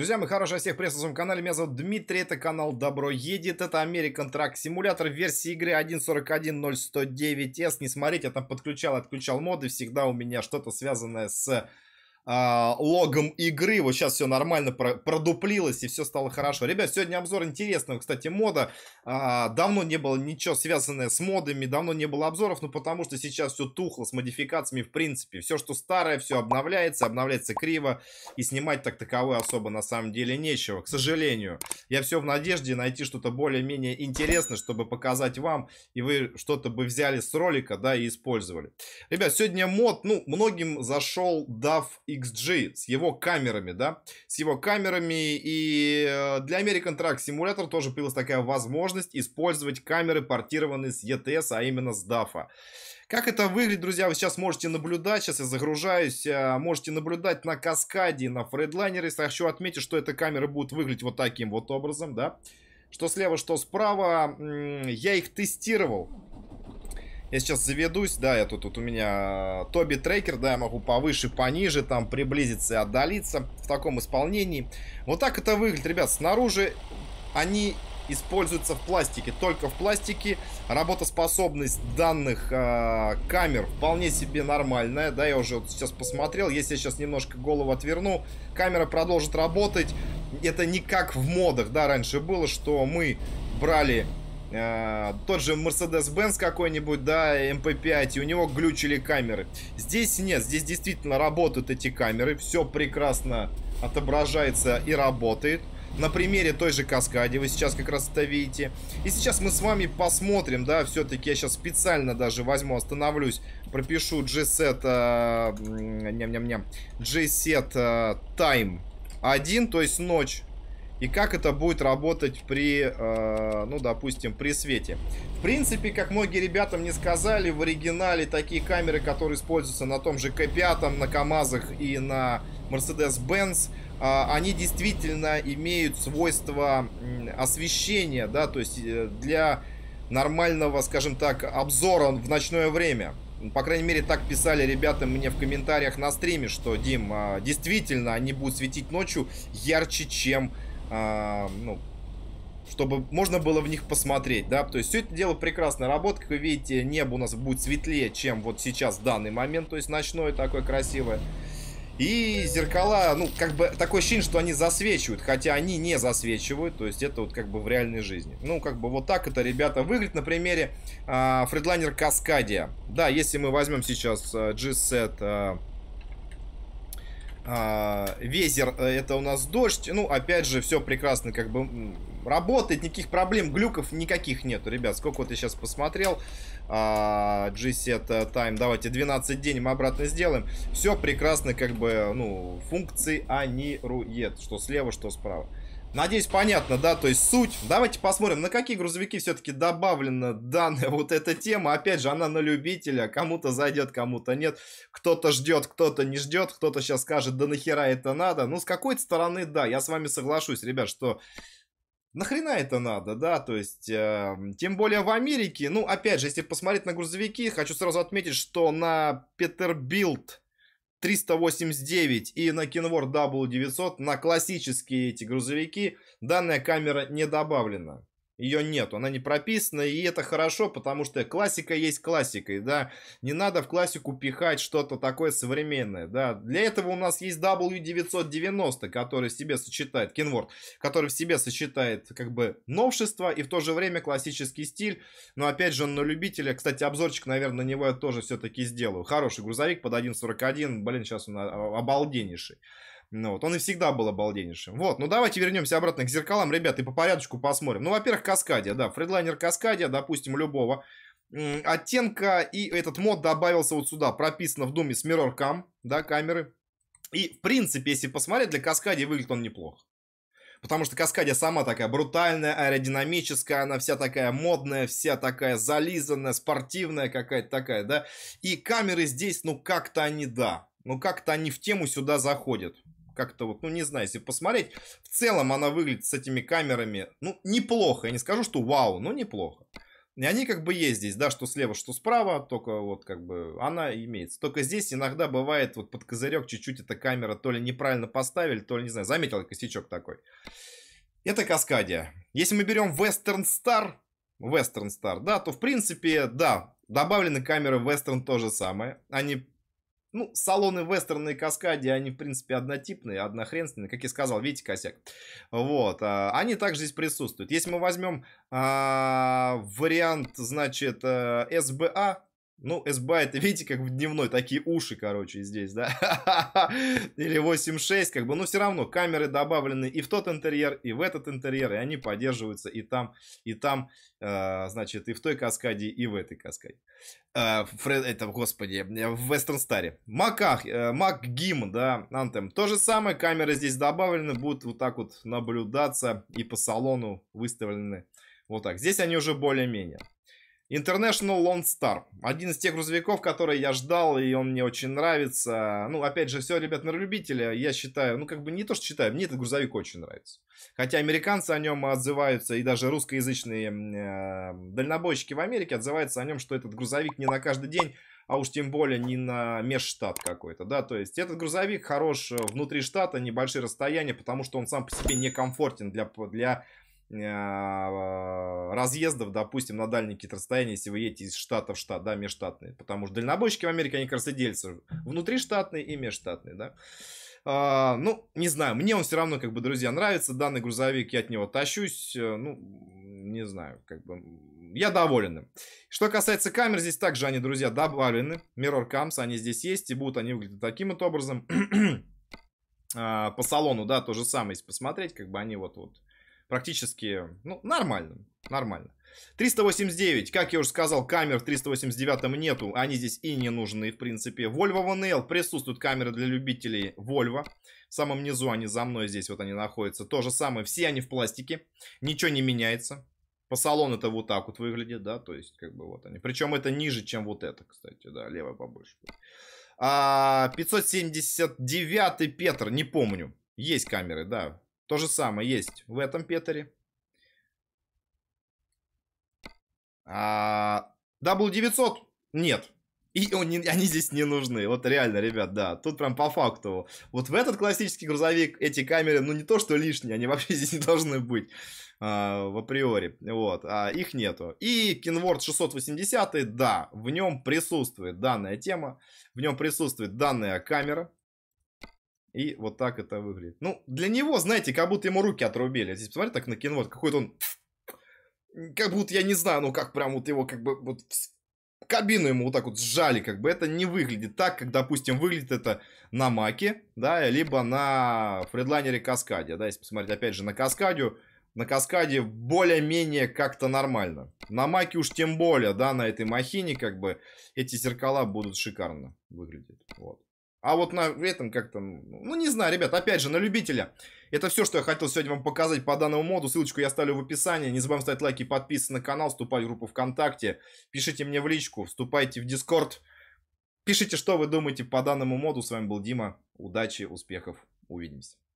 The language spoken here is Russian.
Друзья, мы хорошие всех приветствую на своем канале. Меня зовут Дмитрий, это канал Добро Едет. Это American Truck Simulator, версии игры 1.41.0109S. Не смотрите, я там подключал, отключал моды. Всегда у меня что-то связанное с а, логом игры. Вот сейчас все нормально продуплилось и все стало хорошо. Ребят, сегодня обзор интересного, кстати, мода. А, давно не было ничего связанное с модами, давно не было обзоров, ну потому что сейчас все тухло с модификациями в принципе. Все, что старое, все обновляется, обновляется криво и снимать так таковой особо на самом деле нечего, к сожалению. Я все в надежде найти что-то более-менее интересное, чтобы показать вам, и вы что-то бы взяли с ролика, да, и использовали. Ребят, сегодня мод, ну, многим зашел, дав XG с его камерами, да, с его камерами. И э, для American Truck Simulator тоже появилась такая возможность использовать камеры, портированные с ETS, а именно с DAF. А. Как это выглядит, друзья, вы сейчас можете наблюдать, сейчас я загружаюсь, э, можете наблюдать на каскаде, на фредлайнере. Хочу отметить, что эта камера будет выглядеть вот таким вот образом, да. Что слева, что справа. Я их тестировал. Я сейчас заведусь, да, я тут, тут у меня э, Тоби Трекер, да, я могу повыше, пониже, там, приблизиться и отдалиться в таком исполнении. Вот так это выглядит, ребят, снаружи они используются в пластике, только в пластике. Работоспособность данных э, камер вполне себе нормальная, да, я уже вот сейчас посмотрел, если я сейчас немножко голову отверну, камера продолжит работать. Это не как в модах, да, раньше было, что мы брали Э, тот же Mercedes-Benz какой-нибудь, да, MP5, и у него глючили камеры. Здесь нет, здесь действительно работают эти камеры, все прекрасно отображается и работает. На примере той же Каскади, вы сейчас как раз это видите. И сейчас мы с вами посмотрим, да, все-таки я сейчас специально даже возьму, остановлюсь, пропишу G-set, э, ням-ням-ням, G-set э, time 1, то есть ночь и как это будет работать при, э, ну, допустим, при свете. В принципе, как многие ребята мне сказали, в оригинале такие камеры, которые используются на том же К5, на КАМАЗах и на Mercedes-Benz, э, они действительно имеют свойство освещения, да, то есть э, для нормального, скажем так, обзора в ночное время. По крайней мере, так писали ребята мне в комментариях на стриме, что, Дим, э, действительно, они будут светить ночью ярче, чем а, ну, чтобы можно было в них посмотреть, да, то есть все это дело прекрасно работает, как вы видите, небо у нас будет светлее, чем вот сейчас в данный момент, то есть ночное такое красивое. И зеркала, ну, как бы такое ощущение, что они засвечивают, хотя они не засвечивают, то есть это вот как бы в реальной жизни. Ну, как бы вот так это, ребята, выглядит на примере э, Fredliner Cascadia. Да, если мы возьмем сейчас э, G-Set... Э, а, везер э, это у нас дождь. Ну, опять же, все прекрасно, как бы работает, никаких проблем, глюков никаких нету, ребят. Сколько вот я сейчас посмотрел. А, G-set э, time. Давайте 12 день мы обратно сделаем. Все прекрасно, как бы, ну, функционирует. Что слева, что справа. Надеюсь, понятно, да, то есть суть. Давайте посмотрим, на какие грузовики все-таки добавлена данная вот эта тема. Опять же, она на любителя, кому-то зайдет, кому-то нет. Кто-то ждет, кто-то не ждет, кто-то сейчас скажет, да нахера это надо. Ну, с какой-то стороны, да, я с вами соглашусь, ребят, что нахрена это надо, да, то есть, э, тем более в Америке, ну, опять же, если посмотреть на грузовики, хочу сразу отметить, что на Петербилд 389 и на Kenworth W900 на классические эти грузовики данная камера не добавлена ее нет, она не прописана, и это хорошо, потому что классика есть классикой, да, не надо в классику пихать что-то такое современное, да, для этого у нас есть W990, который в себе сочетает, Kenworth, который в себе сочетает, как бы, новшество и в то же время классический стиль, но опять же он на любителя, кстати, обзорчик, наверное, на него я тоже все-таки сделаю, хороший грузовик под 1.41, блин, сейчас он а, обалденнейший. Ну, вот, он и всегда был обалденнейшим. Вот, ну давайте вернемся обратно к зеркалам, ребят, и по порядочку посмотрим. Ну, во-первых, Каскадия, да, фредлайнер Каскадия, допустим, любого оттенка. И этот мод добавился вот сюда, прописано в Думе с Mirror Cam, да, камеры. И, в принципе, если посмотреть, для Каскадии выглядит он неплохо. Потому что Каскадия сама такая брутальная, аэродинамическая, она вся такая модная, вся такая зализанная, спортивная какая-то такая, да. И камеры здесь, ну как-то они, да, ну как-то они в тему сюда заходят как-то вот, ну не знаю, если посмотреть, в целом она выглядит с этими камерами, ну неплохо, я не скажу, что вау, но неплохо. И они как бы есть здесь, да, что слева, что справа, только вот как бы она имеется. Только здесь иногда бывает вот под козырек чуть-чуть эта камера то ли неправильно поставили, то ли, не знаю, заметил косячок такой. Это Каскадия. Если мы берем Western Star, Western Star, да, то в принципе, да, добавлены камеры Western то же самое. Они ну, салоны вестерны и каскади, они, в принципе, однотипные, однохренственные, как я сказал, видите, косяк. Вот, а, они также здесь присутствуют. Если мы возьмем а, вариант, значит, э, а, SBA, ну, SBI, это видите, как в дневной, такие уши, короче, здесь, да? Или 8.6, как бы, ну, все равно, камеры добавлены и в тот интерьер, и в этот интерьер, и они поддерживаются и там, и там, э, значит, и в той каскаде, и в этой каскаде. Э, а, Фред, это, господи, в Вестерн Старе. Маках, э, Мак Гим, да, Антем. То же самое, камеры здесь добавлены, будут вот так вот наблюдаться и по салону выставлены. Вот так. Здесь они уже более-менее. International Lone Star. Один из тех грузовиков, которые я ждал, и он мне очень нравится. Ну, опять же, все, ребят, на любителя. Я считаю, ну, как бы не то, что считаю, мне этот грузовик очень нравится. Хотя американцы о нем отзываются, и даже русскоязычные э, дальнобойщики в Америке отзываются о нем, что этот грузовик не на каждый день, а уж тем более не на межштат какой-то, да. То есть этот грузовик хорош э, внутри штата, небольшие расстояния, потому что он сам по себе некомфортен для, для а, разъездов, допустим, на дальние какие-то расстояния, если вы едете из штата в штат, да, межштатные, потому что дальнобойщики в Америке, они краснодельцы, внутриштатные и межштатные, да. А, ну, не знаю, мне он все равно, как бы, друзья, нравится, данный грузовик, я от него тащусь, э, ну, не знаю, как бы, я доволен им. Что касается камер, здесь также они, друзья, добавлены, Mirror Cams, они здесь есть, и будут они выглядеть таким вот образом. а, по салону, да, то же самое, если посмотреть, как бы они вот-вот практически, ну, нормально, нормально. 389, как я уже сказал, камер в 389 нету, они здесь и не нужны, в принципе. Volvo VNL, присутствуют камеры для любителей Volvo. В самом низу они за мной здесь, вот они находятся. То же самое, все они в пластике, ничего не меняется. По салону это вот так вот выглядит, да, то есть как бы вот они. Причем это ниже, чем вот это, кстати, да, левая побольше. А, 579 Петр, не помню. Есть камеры, да, то же самое есть в этом Петере. А, W900 нет. И он, они здесь не нужны. Вот реально, ребят, да. Тут прям по факту. Вот в этот классический грузовик эти камеры, ну не то что лишние, они вообще здесь не должны быть а, в априори. Вот, а их нету. И Кинворд 680, да, в нем присутствует данная тема, в нем присутствует данная камера. И вот так это выглядит. Ну, для него, знаете, как будто ему руки отрубили. Здесь, посмотрите так на кино, какой-то он... Как будто, я не знаю, ну как прям вот его как бы вот кабину ему вот так вот сжали, как бы это не выглядит так, как, допустим, выглядит это на Маке, да, либо на Фредлайнере Каскаде, да, если посмотреть, опять же, на Каскаде, на каскаде более-менее как-то нормально. На маке уж тем более, да, на этой махине как бы эти зеркала будут шикарно выглядеть. Вот. А вот на этом как-то, ну не знаю, ребят, опять же, на любителя. Это все, что я хотел сегодня вам показать по данному моду. Ссылочку я оставлю в описании. Не забываем ставить лайки, подписываться на канал, вступать в группу ВКонтакте. Пишите мне в личку, вступайте в Дискорд. Пишите, что вы думаете по данному моду. С вами был Дима. Удачи, успехов. Увидимся.